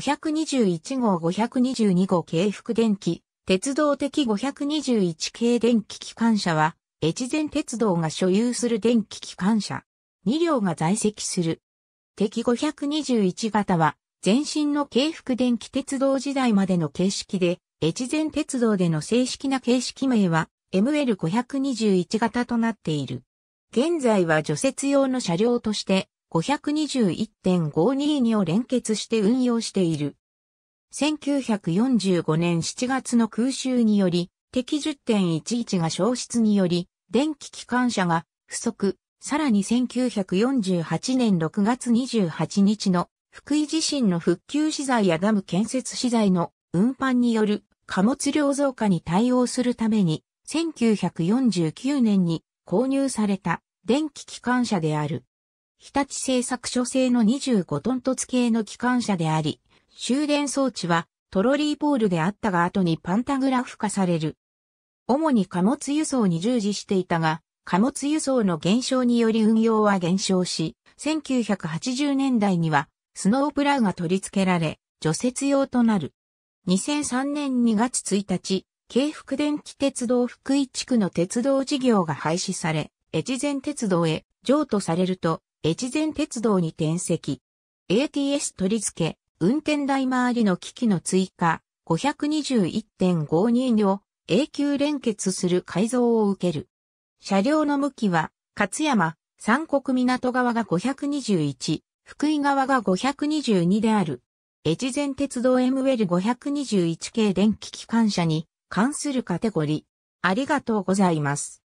521号522号京福電気、鉄道的521系電気機関車は、越前鉄道が所有する電気機関車。2両が在籍する。敵521型は、前身の京福電気鉄道時代までの形式で、越前鉄道での正式な形式名は、ML521 型となっている。現在は除雪用の車両として、521.522を連結して運用している。1945年7月の空襲により、敵10.11が消失により、電気機関車が不足、さらに1948年6月28日の福井地震の復旧資材やダム建設資材の運搬による貨物量増加に対応するために1949年に購入された電気機関車である。日立製作所製の25トン突系の機関車であり、終電装置はトロリーポールであったが後にパンタグラフ化される。主に貨物輸送に従事していたが、貨物輸送の減少により運用は減少し、1980年代にはスノープラウが取り付けられ、除雪用となる。2003年2月1日、京福電気鉄道福井地区の鉄道事業が廃止され、越前鉄道へ譲渡されると、越前鉄道に転籍。ATS 取り付け、運転台回りの機器の追加、521.52両、永久連結する改造を受ける。車両の向きは、勝山、三国港側が521、福井側が522である。越前鉄道 ML521 系電気機関車に関するカテゴリー。ありがとうございます。